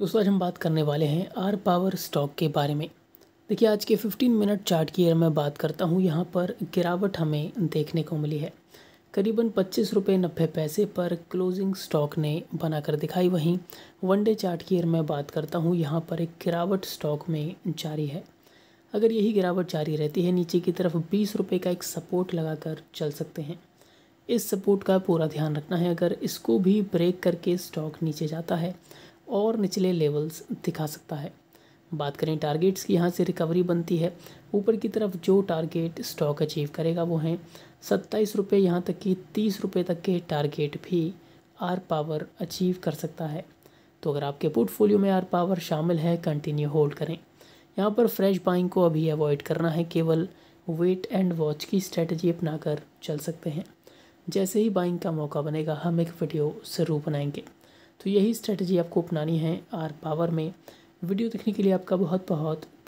दोस्तों आज हम बात करने वाले हैं आर पावर स्टॉक के बारे में देखिए आज के 15 मिनट चार्ट की अगर मैं बात करता हूँ यहाँ पर गिरावट हमें देखने को मिली है करीबन पच्चीस रुपये नब्बे पैसे पर क्लोजिंग स्टॉक ने बनाकर दिखाई वहीं वनडे चार्ट की अगर मैं बात करता हूँ यहाँ पर एक गिरावट स्टॉक में जारी है अगर यही गिरावट जारी रहती है नीचे की तरफ बीस रुपये का एक सपोर्ट लगाकर चल सकते हैं इस सपोर्ट का पूरा ध्यान रखना है अगर इसको भी ब्रेक करके स्टॉक नीचे जाता है और निचले लेवल्स दिखा सकता है बात करें टारगेट्स की यहाँ से रिकवरी बनती है ऊपर की तरफ जो टारगेट स्टॉक अचीव करेगा वो हैं सत्ताईस रुपये यहाँ तक कि तीस रुपये तक के टारगेट भी आर पावर अचीव कर सकता है तो अगर आपके पोर्टफोलियो में आर पावर शामिल है कंटिन्यू होल्ड करें यहाँ पर फ्रेश बाइंग को अभी अवॉइड करना है केवल वेट एंड वॉच की स्ट्रेटजी अपनाकर चल सकते हैं जैसे ही बाइंग का मौका बनेगा हम एक वीडियो ज़रूर बनाएंगे तो यही स्ट्रेटजी आपको अपनानी है आर पावर में वीडियो देखने के लिए आपका बहुत बहुत